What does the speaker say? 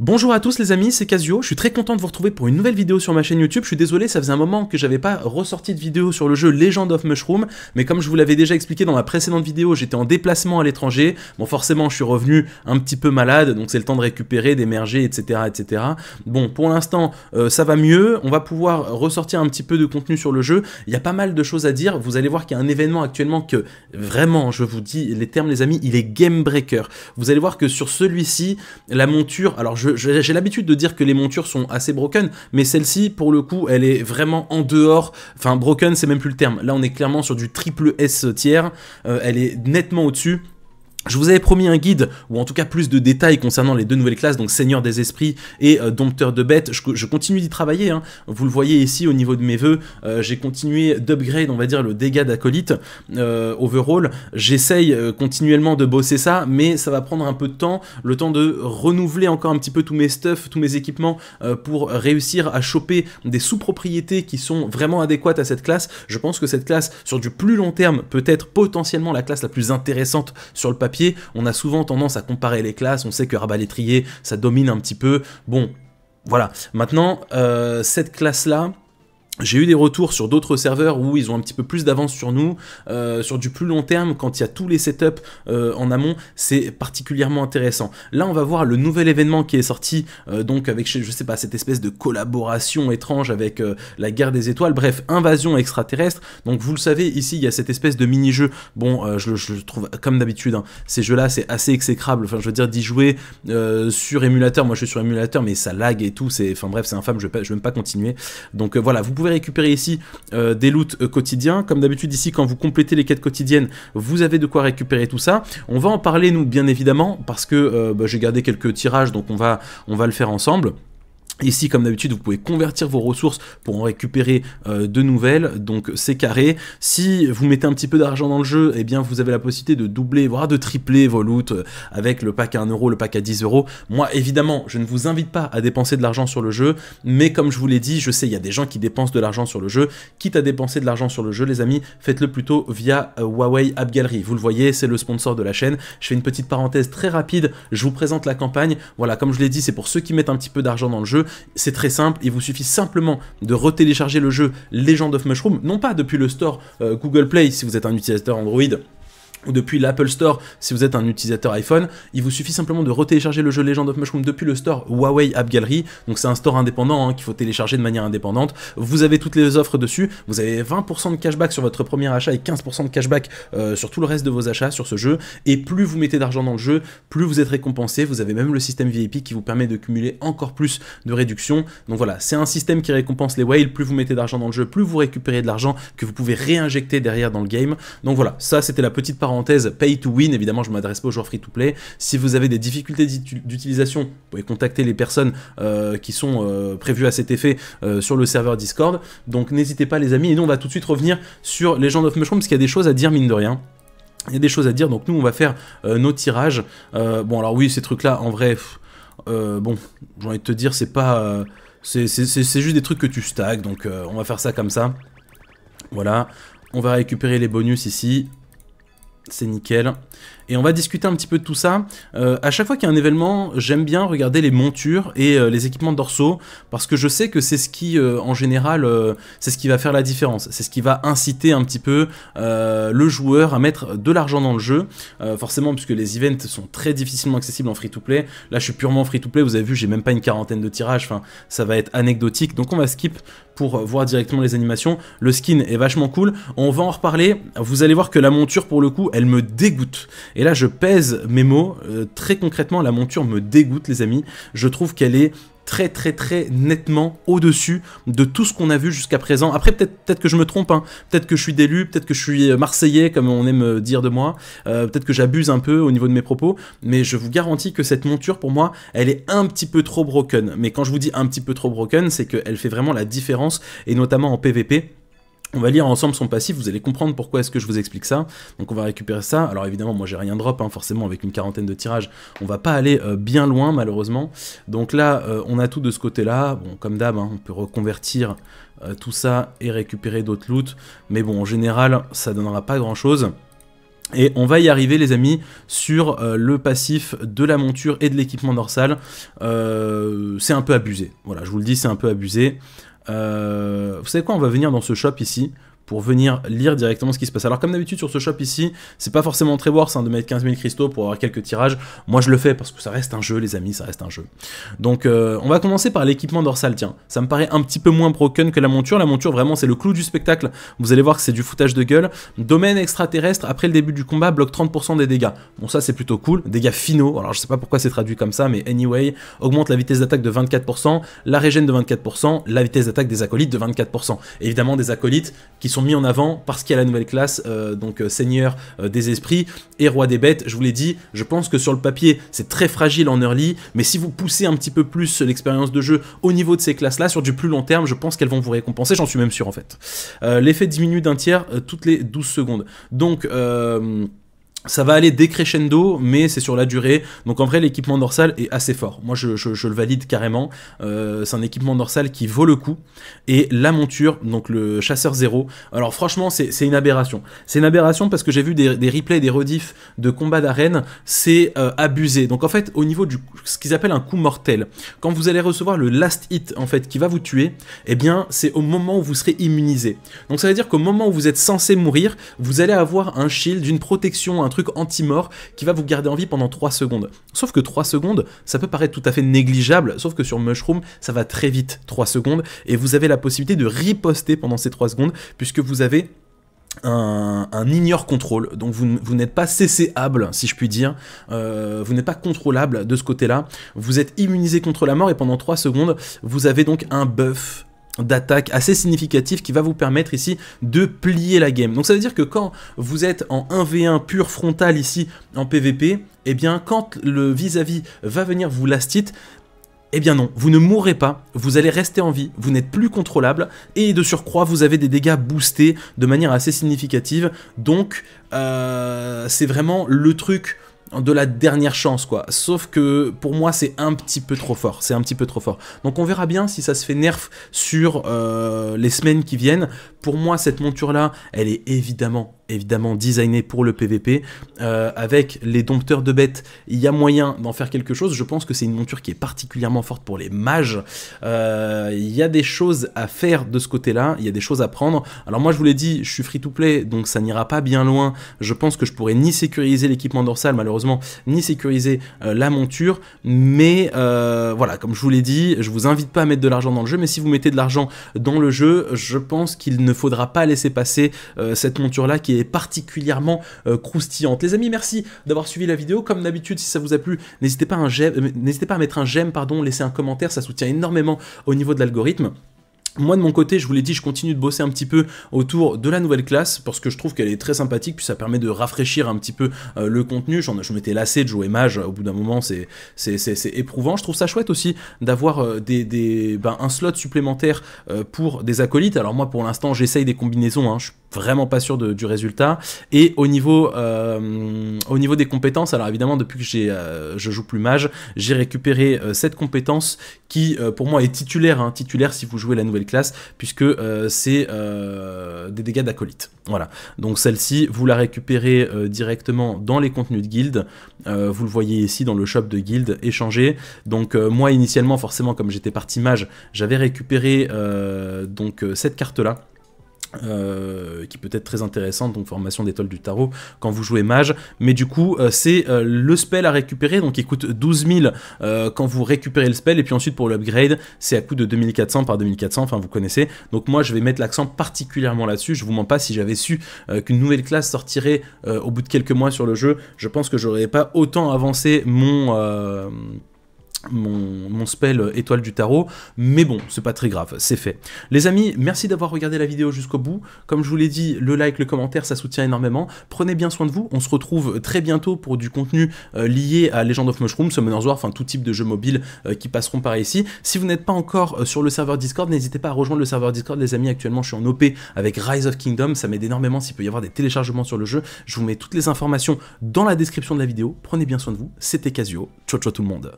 Bonjour à tous les amis, c'est Casio, je suis très content de vous retrouver pour une nouvelle vidéo sur ma chaîne YouTube, je suis désolé, ça faisait un moment que j'avais pas ressorti de vidéo sur le jeu Legend of Mushroom, mais comme je vous l'avais déjà expliqué dans ma précédente vidéo, j'étais en déplacement à l'étranger, bon forcément je suis revenu un petit peu malade, donc c'est le temps de récupérer, d'émerger, etc., etc. Bon, pour l'instant, euh, ça va mieux, on va pouvoir ressortir un petit peu de contenu sur le jeu, il y a pas mal de choses à dire, vous allez voir qu'il y a un événement actuellement que, vraiment, je vous dis les termes les amis, il est game breaker. Vous allez voir que sur celui-ci, la monture, alors je j'ai l'habitude de dire que les montures sont assez broken, mais celle-ci, pour le coup, elle est vraiment en dehors. Enfin, broken, c'est même plus le terme. Là, on est clairement sur du triple S tiers. Euh, elle est nettement au-dessus. Je vous avais promis un guide, ou en tout cas plus de détails concernant les deux nouvelles classes, donc Seigneur des Esprits et euh, Dompteur de Bêtes. Je, continue d'y travailler, hein. vous le voyez ici au niveau de mes vœux, euh, j'ai continué d'upgrade, on va dire, le dégât d'acolyte euh, overall. J'essaye continuellement de bosser ça, mais ça va prendre un peu de temps, le temps de renouveler encore un petit peu tous mes stuffs, tous mes équipements, pour réussir à choper des sous-propriétés qui sont vraiment adéquates à cette classe. Je pense que cette classe, sur du plus long terme, peut être potentiellement la classe la plus intéressante sur le papier on a souvent tendance à comparer les classes, on sait que rabat ça domine un petit peu. Bon, voilà. Maintenant, euh, cette classe-là, j'ai eu des retours sur d'autres serveurs où ils ont un petit peu plus d'avance sur nous, euh, sur du plus long terme, quand il y a tous les setups euh, en amont, c'est particulièrement intéressant. Là, on va voir le nouvel événement qui est sorti, euh, donc avec, je sais pas, cette espèce de collaboration étrange avec la guerre des étoiles, bref, invasion extraterrestre. Donc vous le savez, ici, il y a cette espèce de mini-jeu, bon, je, trouve, comme d'habitude, hein. ces jeux-là, c'est assez exécrable, enfin, je veux dire, d'y jouer sur émulateur, moi je suis sur émulateur, mais ça lag et tout, c'est, enfin bref, c'est infâme, je ne vais même pas continuer. Donc voilà, vous pouvez récupérer ici euh, des loots euh, quotidiens. Comme d'habitude ici, quand vous complétez les quêtes quotidiennes, vous avez de quoi récupérer tout ça. On va en parler nous, bien évidemment, parce que euh, bah, j'ai gardé quelques tirages, donc on va, on va le faire ensemble. Ici, comme d'habitude, vous pouvez convertir vos ressources pour en récupérer euh, de nouvelles, donc c'est carré. Si vous mettez un petit peu d'argent dans le jeu, eh bien vous avez la possibilité de doubler, voire de tripler vos loot euh, avec le pack à 1€ le pack à 10€ Moi, évidemment, je ne vous invite pas à dépenser de l'argent sur le jeu, mais comme je vous l'ai dit, je sais, il y a des gens qui dépensent de l'argent sur le jeu. Quitte à dépenser de l'argent sur le jeu, les amis, faites-le plutôt via euh, Huawei App Gallery. Vous le voyez, c'est le sponsor de la chaîne. Je fais une petite parenthèse très rapide, je vous présente la campagne. Voilà, comme je l'ai dit, c'est pour ceux qui mettent un petit peu d'argent dans le jeu. C'est très simple, il vous suffit simplement de retélécharger le jeu Legend of Mushroom, non pas depuis le store euh, Google Play si vous êtes un utilisateur Android ou depuis l'Apple Store si vous êtes un utilisateur iPhone, il vous suffit simplement de retélécharger le jeu Legend of Mushroom depuis le store Huawei App Gallery, donc c'est un store indépendant hein, qu'il faut télécharger de manière indépendante, vous avez toutes les offres dessus, vous avez 20% de cashback sur votre premier achat et 15% de cashback euh, sur tout le reste de vos achats sur ce jeu, et plus vous mettez d'argent dans le jeu, plus vous êtes récompensé, vous avez même le système VIP qui vous permet de cumuler encore plus de réductions, donc voilà, c'est un système qui récompense les whales, plus vous mettez d'argent dans le jeu, plus vous récupérez de l'argent que vous pouvez réinjecter derrière dans le game, donc voilà, ça c'était la petite parenthèse pay to win, évidemment je m'adresse pas aux joueurs free to play. Si vous avez des difficultés d'utilisation, vous pouvez contacter les personnes euh, qui sont euh, prévues à cet effet euh, sur le serveur Discord. Donc n'hésitez pas les amis, et nous on va tout de suite revenir sur Legend of Mushroom, parce qu'il y a des choses à dire mine de rien. Il y a des choses à dire, donc nous on va faire nos tirages. bon alors oui, ces trucs-là, en vrai, bon, j'ai envie de te dire, c'est pas... c'est juste des trucs que tu stacks, donc on va faire ça comme ça. Voilà, on va récupérer les bonus ici. C'est nickel. Et on va discuter un petit peu de tout ça. Euh, à chaque fois qu'il y a un événement, j'aime bien regarder les montures et euh, les équipements dorsaux parce que je sais que c'est ce qui, euh, en général, c'est ce qui va faire la différence. C'est ce qui va inciter un petit peu le joueur à mettre de l'argent dans le jeu. forcément, puisque les events sont très difficilement accessibles en free-to-play. Là, je suis purement free-to-play. Vous avez vu, j'ai même pas une quarantaine de tirages. Enfin, ça va être anecdotique. Donc, on va skip pour voir directement les animations. Le skin est vachement cool. On va en reparler. Vous allez voir que la monture, pour le coup, elle me dégoûte. Et là, je pèse mes mots. Euh, très concrètement, la monture me dégoûte, les amis. Je trouve qu'elle est très très très nettement au-dessus de tout ce qu'on a vu jusqu'à présent. Après peut-être que je me trompe, hein. peut-être que je suis d'élu, peut-être que je suis euh, marseillais comme on aime euh, dire de moi, peut-être que j'abuse un peu au niveau de mes propos, mais je vous garantis que cette monture pour moi, elle est un petit peu trop broken. Mais quand je vous dis un petit peu trop broken, c'est qu'elle fait vraiment la différence, et notamment en PvP on va lire ensemble son passif, vous allez comprendre pourquoi est-ce que je vous explique ça. Donc on va récupérer ça. Alors évidemment, moi j'ai rien drop, hein, forcément avec une quarantaine de tirages, on va pas aller euh, bien loin malheureusement. Donc là, euh, on a tout de ce côté-là. Bon, comme d'hab, hein, on peut reconvertir euh, tout ça et récupérer d'autres loot. Mais bon, en général, ça donnera pas grand-chose. Et on va y arriver les amis sur le passif de la monture et de l'équipement dorsal. c'est un peu abusé. Voilà, je vous le dis, c'est un peu abusé. Euh, vous savez quoi, on va venir dans ce shop ici pour venir lire directement ce qui se passe. Alors comme d'habitude sur ce shop ici, c'est pas forcément très worth de mettre 15 000 cristaux pour avoir quelques tirages. Moi je le fais parce que ça reste un jeu les amis, ça reste un jeu. Donc euh, on va commencer par l'équipement dorsal, tiens. Ça me paraît un petit peu moins broken que la monture. La monture vraiment c'est le clou du spectacle. Vous allez voir que c'est du foutage de gueule. Domaine extraterrestre, après le début du combat, bloque 30% des dégâts. Bon ça c'est plutôt cool. Dégâts finaux, alors je sais pas pourquoi c'est traduit comme ça, mais anyway, augmente la vitesse d'attaque de 24%, la régène de 24%, la vitesse d'attaque des acolytes de 24%. évidemment des acolytes qui sont mis en avant parce qu'il y a la nouvelle classe, euh, donc euh, Seigneur euh, des Esprits et Roi des Bêtes. Je vous l'ai dit, je pense que sur le papier, c'est très fragile en early, mais si vous poussez un petit peu plus l'expérience de jeu au niveau de ces classes-là, sur du plus long terme, je pense qu'elles vont vous récompenser, j'en suis même sûr en fait. L'effet diminue d'un tiers toutes les 12 secondes. Donc ça va aller décrescendo, mais c'est sur la durée. Donc en vrai, l'équipement dorsal est assez fort. Moi, je, le valide carrément. Euh, c'est un équipement dorsal qui vaut le coup. Et la monture, donc le chasseur zéro. Alors franchement, c'est une aberration. C'est une aberration parce que j'ai vu des, replays, des rediffs de combats d'arène. C'est euh, abusé. Donc en fait, au niveau du ce qu'ils appellent un coup mortel, quand vous allez recevoir le last hit en fait qui va vous tuer, eh bien c'est au moment où vous serez immunisé. Donc ça veut dire qu'au moment où vous êtes censé mourir, vous allez avoir un shield, une protection, un truc anti-mort qui va vous garder en vie pendant 3 secondes. Sauf que 3 secondes, ça peut paraître tout à fait négligeable, sauf que sur Mushroom, ça va très vite, 3 secondes, et vous avez la possibilité de riposter pendant ces 3 secondes, puisque vous avez un, ignore contrôle, donc vous, n'êtes pas cesséable, si je puis dire, euh, vous n'êtes pas contrôlable de ce côté-là, vous êtes immunisé contre la mort et pendant 3 secondes, vous avez donc un buff d'attaque assez significative qui va vous permettre ici de plier la game. Donc ça veut dire que quand vous êtes en 1v1 pur frontal ici en PvP, eh bien quand le vis-à-vis va venir vous lastite, eh bien non, vous ne mourrez pas, vous allez rester en vie, vous n'êtes plus contrôlable, et de surcroît, vous avez des dégâts boostés de manière assez significative, donc euh, c'est vraiment le truc de la dernière chance, quoi. Sauf que pour moi, c'est un petit peu trop fort. C'est un petit peu trop fort. Donc on verra bien si ça se fait nerf sur euh, les semaines qui viennent pour moi, cette monture-là, elle est évidemment, évidemment designée pour le PVP. Euh, avec les dompteurs de bêtes, il y a moyen d'en faire quelque chose. Je pense que c'est une monture qui est particulièrement forte pour les mages. Euh, il y a des choses à faire de ce côté-là, il y a des choses à prendre. Alors moi, je vous l'ai dit, je suis free-to-play, donc ça n'ira pas bien loin. Je pense que je pourrais ni sécuriser l'équipement dorsal, malheureusement, ni sécuriser euh, la monture. Mais voilà, comme je vous l'ai dit, je vous invite pas à mettre de l'argent dans le jeu, mais si vous mettez de l'argent dans le jeu, je pense qu'il ne faudra pas laisser passer euh, cette monture-là qui est particulièrement euh, croustillante. Les amis, merci d'avoir suivi la vidéo. Comme d'habitude, si ça vous a plu, n'hésitez pas, à euh, n'hésitez pas à mettre un j'aime, pardon, laisser un commentaire, ça soutient énormément au niveau de l'algorithme. Moi de mon côté, je vous l'ai dit, je continue de bosser un petit peu autour de la nouvelle classe parce que je trouve qu'elle est très sympathique, puis ça permet de rafraîchir un petit peu euh, le contenu. J'en, je m'étais lassé de jouer mage, au bout d'un moment c'est, c'est, c'est, c'est éprouvant. Je trouve ça chouette aussi d'avoir euh, des, des ben, un slot supplémentaire euh, pour des acolytes. Alors moi pour l'instant j'essaye des combinaisons, hein vraiment pas sûr du résultat. Et au niveau, euh, au niveau des compétences, alors évidemment depuis que j'ai, euh, je joue plus mage, j'ai récupéré euh, cette compétence qui pour moi est titulaire, hein, titulaire si vous jouez la nouvelle classe, puisque c'est des dégâts d'acolyte. Voilà, donc celle-ci, vous la récupérez directement dans les contenus de guild, vous le voyez ici dans le shop de guild, échanger. Donc moi initialement, forcément comme j'étais parti mage, j'avais récupéré donc cette carte-là, euh, qui peut être très intéressante, donc formation d'étoiles du tarot quand vous jouez mage, mais du coup euh, c'est euh, le spell à récupérer, donc il coûte 12 000 quand vous récupérez le spell, et puis ensuite pour l'upgrade c'est à coût de 2400 par 2400, enfin vous connaissez, donc moi je vais mettre l'accent particulièrement là-dessus, je vous mens pas, si j'avais su qu'une nouvelle classe sortirait au bout de quelques mois sur le jeu, je pense que j'aurais pas autant avancé mon mon, spell étoile du tarot, mais bon, c'est pas très grave, c'est fait. Les amis, merci d'avoir regardé la vidéo jusqu'au bout. Comme je vous l'ai dit, le like, le commentaire, ça soutient énormément. Prenez bien soin de vous, on se retrouve très bientôt pour du contenu euh, lié à Legend of Mushroom, Summoner's War, enfin tout type de jeux mobiles euh, qui passeront par ici. Si vous n'êtes pas encore euh, sur le serveur Discord, n'hésitez pas à rejoindre le serveur Discord, les amis. Actuellement, je suis en OP avec Rise of Kingdom, ça m'aide énormément s'il peut y avoir des téléchargements sur le jeu. Je vous mets toutes les informations dans la description de la vidéo. Prenez bien soin de vous, c'était Casio. Ciao ciao tout le monde.